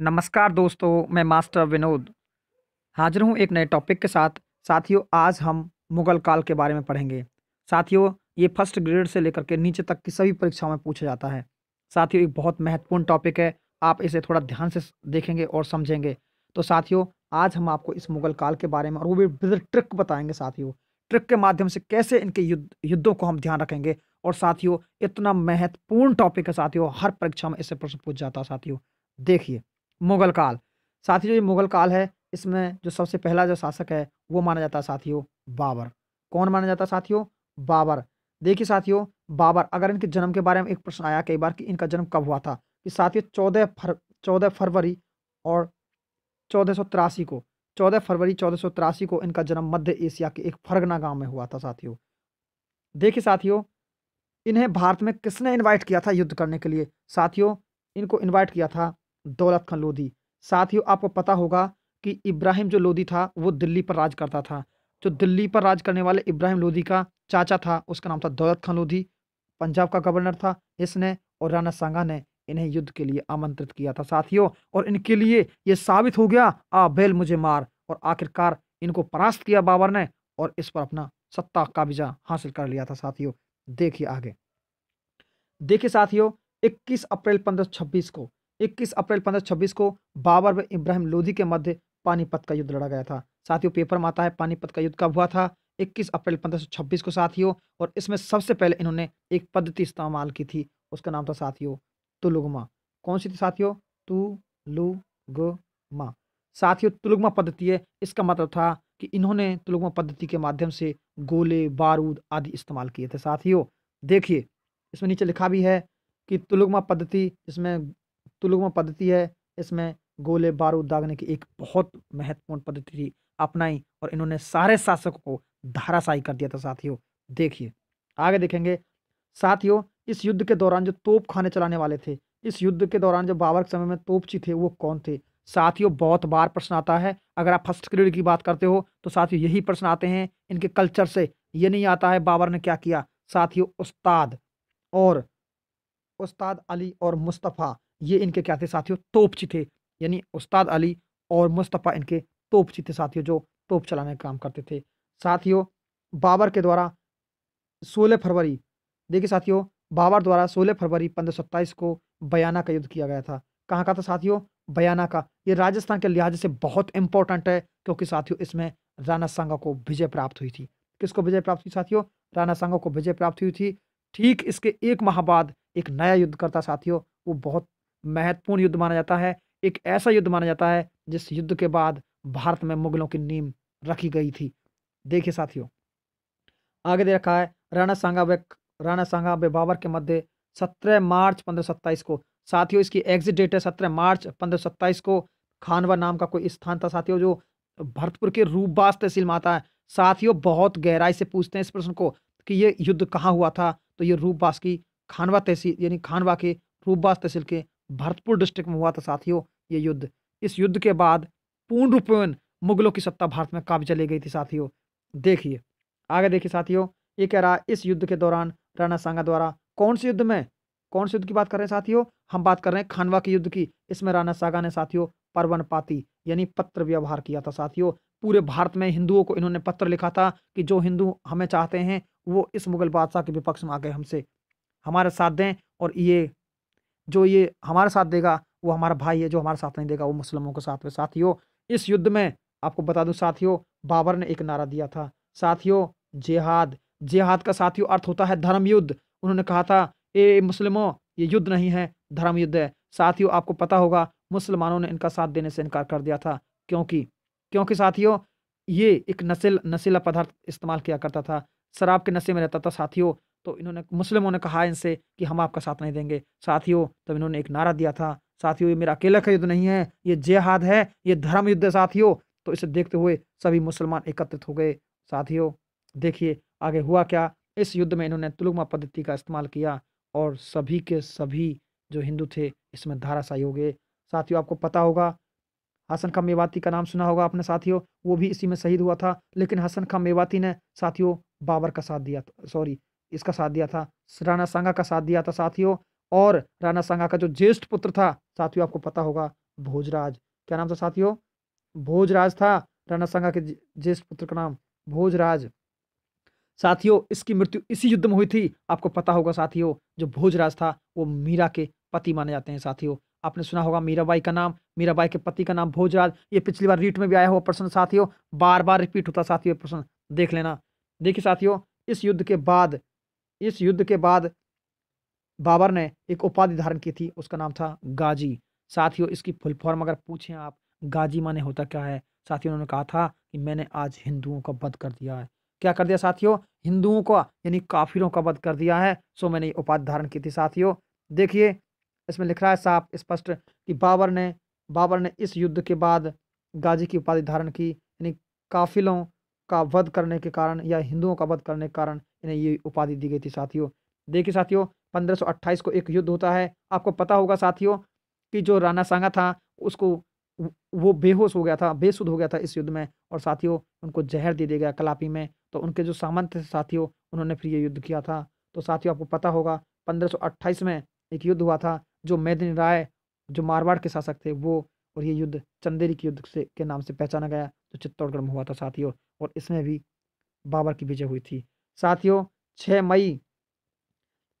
नमस्कार दोस्तों मैं मास्टर विनोद हाजिर हूँ एक नए टॉपिक के साथ साथियों आज हम मुग़ल काल के बारे में पढ़ेंगे साथियों ये फर्स्ट ग्रेड से लेकर के नीचे तक की सभी परीक्षाओं में पूछा जाता है साथियों एक बहुत महत्वपूर्ण टॉपिक है आप इसे थोड़ा ध्यान से देखेंगे और समझेंगे तो साथियों आज हम आपको इस मुग़ल काल के बारे में और वो भी विद ट्रिक बताएंगे साथियों ट्रिक के माध्यम से कैसे इनके युद्ध युद्धों को हम ध्यान रखेंगे और साथियों इतना महत्वपूर्ण टॉपिक है साथियों हर परीक्षा में इससे प्रश्न पूछ जाता है साथियों देखिए मुग़ल काल साथियों ये मुग़ल काल है इसमें जो सबसे पहला जो शासक है वो माना जाता है साथियों बाबर कौन माना जाता है साथियों बाबर देखिए साथियों बाबर अगर इनके जन्म के बारे में एक प्रश्न आया कई बार कि इनका जन्म कब हुआ था कि साथियों चौदह फर चौदह फरवरी और चौदह सौ तिरासी को चौदह फरवरी चौदह सौ तिरासी को इनका जन्म मध्य एशिया के एक फरगना गांव में हुआ था साथियों देखिए साथियों इन्हें भारत में किसने इन्वाइट किया था युद्ध करने के लिए साथियों इनको इन्वाइट किया था दौलत खान लोधी साथियों आपको पता होगा कि इब्राहिम जो लोधी था वो दिल्ली पर राज करता था जो दिल्ली पर राज करने वाले इब्राहिम लोधी का चाचा था उसका नाम था दौलत खान लोधी पंजाब का गवर्नर था इसने और राणा सांगा ने इन्हें युद्ध के लिए आमंत्रित किया था साथियों और इनके लिए ये साबित हो गया आ बैल मुझे मार और आखिरकार इनको परास्त किया बाबर ने और इस पर अपना सत्ता काबिजा हासिल कर लिया था साथियों देखिए आगे देखिए साथियों 21 अप्रैल पंद्रह को इक्कीस अप्रैल पंद्रह को बाबर व इब्राहिम लोधी के मध्य पानीपत का युद्ध लड़ा गया था साथियों पेपर में आता है पानीपत का युद्ध कब हुआ था 21 अप्रैल 1526 को साथियों और इसमें सबसे पहले इन्होंने एक पद्धति इस्तेमाल की थी उसका नाम था साथियों तुलुगमा कौन सी थी साथियों तुलुगमा साथियों तुलुगमा पद्धति है इसका मतलब था कि इन्होंने तुलुगमा पद्धति के माध्यम से गोले बारूद आदि इस्तेमाल किए थे साथियों देखिए इसमें नीचे लिखा भी है कि तुलुगमा पद्धति इसमें तुलुगमा पद्धति है इसमें गोले बारूद दागने की एक बहुत महत्वपूर्ण पद्धति थी अपनाई और इन्होंने सारे शासकों को धाराशाही कर दिया था साथियों देखिए आगे देखेंगे साथियों इस युद्ध के दौरान जो तोप खाने चलाने वाले थे इस युद्ध के दौरान जो बाबर के समय में तोपची थे वो कौन थे साथियों बहुत बार प्रश्न आता है अगर आप फर्स्ट ग्रेड की बात करते हो तो साथियों यही प्रश्न आते हैं इनके कल्चर से ये नहीं आता है बाबर ने क्या किया साथियों उस्ताद और उस्ताद अली और मुस्तफ़ा ये इनके क्या थे साथियों तोपची थे यानी उस्ताद अली और मुस्तफ़ा इनके तोपची थे साथियों जो तोप चलाने का काम करते थे साथियों बाबर के द्वारा 16 फरवरी देखिए साथियों बाबर द्वारा 16 फरवरी पंद्रह को बयाना का युद्ध किया गया था कहाँ का था साथियों बयाना का ये राजस्थान के लिहाज से बहुत इंपॉर्टेंट है क्योंकि साथियों इसमें राणा सांगा को विजय प्राप्त हुई थी किसको विजय प्राप्त हुई साथियों राणा सांगा को विजय प्राप्त हुई थी ठीक इसके एक माह बाद एक नया युद्ध करता साथियों वो बहुत महत्वपूर्ण युद्ध माना जाता है एक ऐसा युद्ध माना जाता है जिस युद्ध के बाद भारत में मुगलों की नींव रखी गई थी देखिए साथियों आगे दे रखा है राणा सांगा व राणा सांगा बे बाबर के मध्य सत्रह मार्च पंद्रह को साथियों इसकी एग्जिट डेट है सत्रह मार्च पंद्रह को खानवा नाम का कोई स्थान था साथियों जो भरतपुर के रूबास तहसील में आता है साथियों बहुत गहराई से पूछते हैं इस प्रश्न को कि ये युद्ध कहाँ हुआ था तो ये रूपबास की खानवा तहसील यानी खानवा के रूपबास तहसील के भरतपुर डिस्ट्रिक्ट में हुआ था साथियों ये युद्ध इस युद्ध के बाद पूर्ण में मुगलों की सत्ता भारत में काबिज चली गई थी साथियों देखिए आगे देखिए साथियों ये कह रहा इस युद्ध के दौरान राणा सांगा द्वारा कौन से युद्ध में कौन से युद्ध की बात कर रहे हैं साथियों हम बात कर रहे हैं खानवा के युद्ध की इसमें राणा सागा ने साथियों परवन पाती यानी पत्र व्यवहार किया था साथियों पूरे भारत में हिंदुओं को इन्होंने पत्र लिखा था कि जो हिंदू हमें चाहते हैं वो इस मुगल बादशाह के विपक्ष में आके हमसे हमारे साथ दें और ये जो ये हमारा साथ देगा वो हमारा भाई है जो हमारा साथ नहीं देगा वो मुस्लिमों के साथ में साथियों इस युद्ध में आपको बता दूं साथियों बाबर ने एक नारा दिया था साथियों जिहाद जिहाद का साथियों अर्थ होता है धर्म युद्ध उन्होंने कहा था ए मुस्लिमों ये युद्ध नहीं है धर्म युद्ध है साथियों आपको पता होगा मुसलमानों ने इनका साथ देने से इनकार कर दिया था क्योंकि क्योंकि साथियों ये एक नशील नशीला पदार्थ इस्तेमाल किया करता था शराब के नशे में रहता था साथियों तो इन्होंने मुस्लिमों ने कहा इनसे कि हम आपका साथ नहीं देंगे साथियों तब इन्होंने एक नारा दिया था साथियों ये मेरा अकेला का युद्ध नहीं है ये जेहाद है ये धर्म युद्ध है साथियों तो इसे देखते हुए सभी मुसलमान एकत्रित हो गए साथियों देखिए आगे हुआ क्या इस युद्ध में इन्होंने तुलुमा पद्धति का इस्तेमाल किया और सभी के सभी जो हिंदू थे इसमें धाराशाही हो गए साथियों आपको पता होगा हसन खां मेवाती का नाम सुना होगा आपने साथियों वो भी इसी में शहीद हुआ था लेकिन हसन खां मेवाती ने साथियों बाबर का साथ दिया सॉरी इसका साथ दिया था राणा सांगा का साथ दिया था साथियों और राणा सांगा का जो ज्येष्ठ पुत्र था साथियों आपको पता होगा भोजराज क्या नाम था साथियों भोजराज था राणा सांगा के ज्येष्ठ पुत्र का नाम भोजराज साथियों इसकी मृत्यु इसी युद्ध में हुई थी आपको पता होगा साथियों जो भोजराज था वो मीरा के पति माने जाते हैं साथियों आपने सुना होगा मीराबाई का नाम मीराबाई के पति का नाम भोजराज ये पिछली बार रीट में भी आया हुआ प्रश्न साथियों बार बार रिपीट होता साथियों प्रश्न देख लेना देखिए साथियों इस युद्ध के बाद इस युद्ध के बाद बाबर ने एक उपाधि धारण की थी उसका नाम था गाजी साथियों इसकी फुल फॉर्म अगर पूछें आप गाजी माने होता क्या है साथियों उन्होंने कहा था कि मैंने आज हिंदुओं का वध कर दिया है क्या कर दिया साथियों हिंदुओं का यानी काफिरों का वध कर दिया है सो मैंने ये उपाधि धारण की थी साथियों देखिए इसमें लिख रहा है साफ स्पष्ट कि बाबर ने बाबर ने इस युद्ध के बाद गाजी की उपाधि धारण की यानी काफिलों का वध करने के कारण या हिंदुओं का वध करने के कारण इन्हें ये उपाधि दी गई थी साथियों देखिए साथियों पंद्रह को एक युद्ध होता है आपको पता होगा साथियों कि जो राणा सांगा था उसको वो बेहोश हो गया था बेसुध हो गया था इस युद्ध में और साथियों उनको जहर दे दिया गया कलापी में तो उनके जो सामंत थे साथियों उन्होंने फिर ये युद्ध किया था तो साथियों आपको पता होगा 1528 में एक युद्ध हुआ था जो मैदिन राय जो मारवाड़ के शासक थे वो और ये युद्ध चंदेरी के युद्ध से के नाम से पहचाना गया जो चित्तौड़गढ़ में हुआ था साथियों और इसमें भी बाबर की विजय हुई थी साथियों छः मई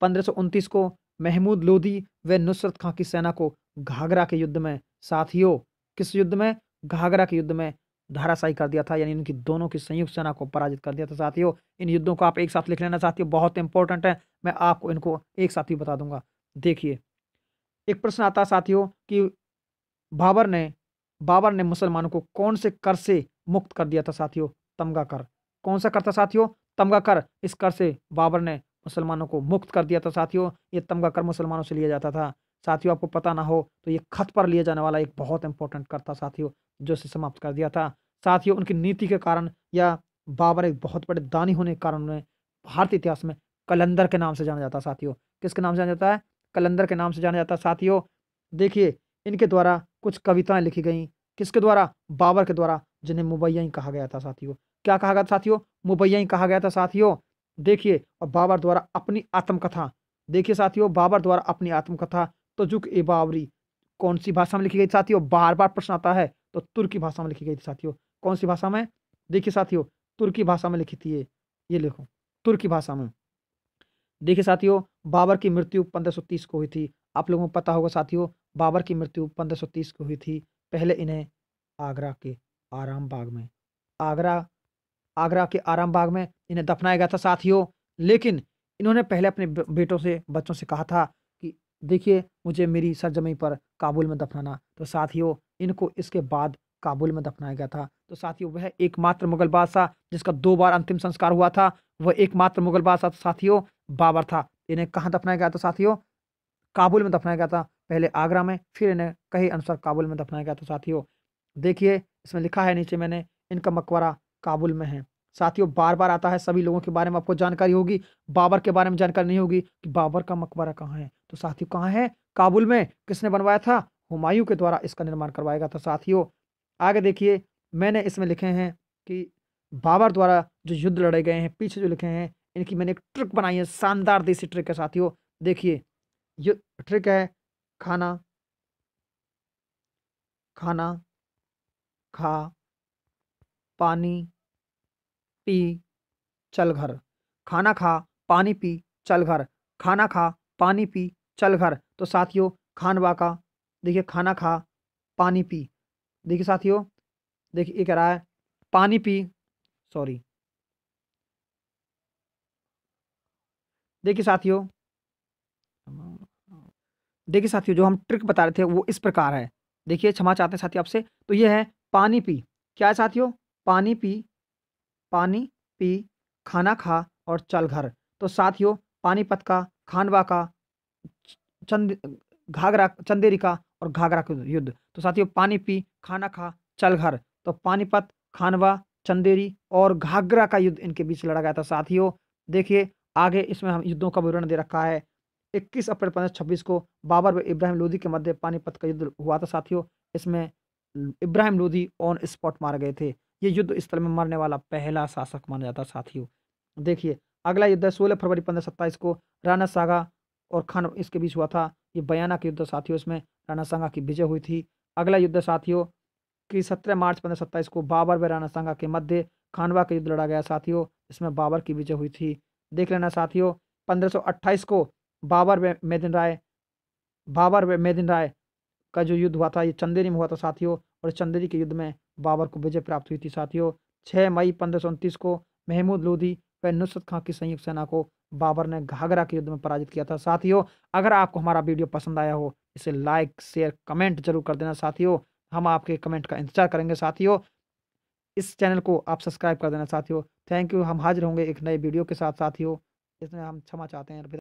पंद्रह को महमूद लोधी व नुसरत खां की सेना को घाघरा के युद्ध में साथियों किस युद्ध में घाघरा के युद्ध में धाराशाही कर दिया था यानी इनकी दोनों की संयुक्त सेना को पराजित कर दिया था साथियों इन युद्धों को आप एक साथ लिख लेना साथियों बहुत इंपॉर्टेंट है मैं आपको इनको एक साथ ही बता दूंगा देखिए एक प्रश्न आता साथियों कि बाबर ने बाबर ने मुसलमानों को कौन से कर से मुक्त कर दिया था साथियों तमगा कर कौन सा कर था साथियों तमगा कर इस कर से बाबर ने मुसलमानों को मुक्त कर दिया था साथियों ये तमगा कर मुसलमानों से लिया जाता था साथियों आपको पता ना हो तो ये खत पर लिया जाने वाला एक बहुत इंपॉर्टेंट कर था साथियों जो इसे समाप्त कर दिया था साथियों उनकी नीति के कारण या बाबर एक बहुत बड़े दानी होने के कारण उन्हें भारतीय इतिहास में कलंदर के नाम से जाना जाता है साथियों किसके नाम से जाना जाता है कलंदर के नाम से जाना जाता साथियों देखिए इनके द्वारा कुछ कविताएं लिखी गई किसके द्वारा बाबर के द्वारा जिन्हें मुबैया ही कहा गया था साथियों क्या कहा गया था साथियों मुबैया कहा गया था साथियों देखिए और बाबर द्वारा अपनी आत्मकथा देखिए साथियों बाबर द्वारा अपनी आत्मकथा तो जुक ए बाबरी कौन सी भाषा में लिखी गई साथियों बार बार प्रश्न आता है तो तुर्की भाषा में लिखी गई थी साथियों कौन सी भाषा में देखिए साथियों तुर्की भाषा में लिखी थी ये ये लिखो तुर्की भाषा में देखिए साथियों बाबर की मृत्यु तीस को हुई थी आप लोगों को पता होगा साथियों बाबर की मृत्यु तीस को हुई थी पहले इन्हें आगरा के आराम बाग में आगरा आगरा के आराम बाग में इन्हें दफनाया गया था साथियों लेकिन इन्होंने पहले अपने बेटों से बच्चों से कहा था कि देखिए मुझे मेरी सरजमी पर काबुल में दफनाना तो साथियों इनको इसके बाद काबुल में दफनाया गया था तो साथियों वह एकमात्र मुगल बादशाह जिसका दो बार अंतिम संस्कार हुआ था वह एकमात्र मुगल बादशाह साथियों बाबर था इन्हें कहाँ दफनाया गया था साथियों काबुल में दफनाया गया था पहले आगरा में फिर इन्हें कहीं अनुसार काबुल में दफनाया गया था साथियों देखिए इसमें लिखा है नीचे मैंने इनका मकबरा काबुल में है साथियों बार बार आता है सभी लोगों के बारे में आपको जानकारी होगी बाबर के बारे में जानकारी नहीं होगी कि बाबर का मकबरा कहाँ है तो साथियों कहाँ है काबुल में किसने बनवाया था हुमायूं के द्वारा इसका निर्माण करवाएगा तो साथियों आगे देखिए मैंने इसमें लिखे हैं कि बाबर द्वारा जो युद्ध लड़े गए हैं पीछे जो लिखे हैं इनकी मैंने एक ट्रिक बनाई है शानदार देसी ट्रिक है साथियों देखिए ये ट्रिक है खाना खाना खा पानी पी चल घर खाना खा पानी पी चल घर खाना खा पानी पी चल घर तो साथियों खान वा का देखिए खाना खा पानी पी देखिए साथियों देखिए ये कह रहा है पानी पी सॉरी देखिए साथियों देखिए साथियों जो हम ट्रिक बता रहे थे वो इस प्रकार है देखिए क्षमा चाहते हैं साथी आपसे तो ये है पानी पी क्या है साथियों पानी पी पानी पी खाना खा और चल घर तो साथियों पानीपत का खानवा का चंद घाघरा चंदेरी का और घाघरा का युद्ध तो साथियों पानी पी खाना खा चल घर तो पानीपत खानवा चंदेरी और घाघरा का युद्ध इनके बीच लड़ा गया था साथियों देखिए आगे इसमें हम युद्धों का विवरण दे रखा है 21 अप्रैल पंद्रह को बाबर व इब्राहिम लोधी के मध्य पानीपत का युद्ध हुआ था साथियों इसमें इब्राहिम लोधी ऑन स्पॉट मार गए थे ये युद्ध स्थल में मरने वाला पहला शासक माना जाता साथियों देखिए अगला युद्ध सोलह फरवरी पंद्रह सत्ताईस को राना सागा और खान इसके बीच हुआ था ये बयाना के युद्ध साथियों इसमें राना सांगा की विजय हुई थी अगला युद्ध साथियों कि सत्रह मार्च पंद्रह सत्ताईस को बाबर व राना सांगा के मध्य खानवा का युद्ध लड़ा गया साथियों इसमें बाबर की विजय हुई थी देख लेना साथियों पंद्रह को बाबर व मेदिन राय बाबर व मेदिन राय का जो युद्ध हुआ था ये चंदेरी में हुआ था साथियों और चंदेरी के युद्ध में बाबर को विजय प्राप्त हुई थी साथियों छः मई पंद्रह को महमूद लोधी व नुसरत खां की संयुक्त सेना को बाबर ने घाघरा के युद्ध में पराजित किया था साथियों अगर आपको हमारा वीडियो पसंद आया हो इसे लाइक शेयर कमेंट जरूर कर देना साथियों हम आपके कमेंट का इंतजार करेंगे साथियों इस चैनल को आप सब्सक्राइब कर देना साथियों थैंक यू हम हाजिर होंगे एक नए वीडियो के साथ साथियों इसमें हम क्षमा चाहते हैं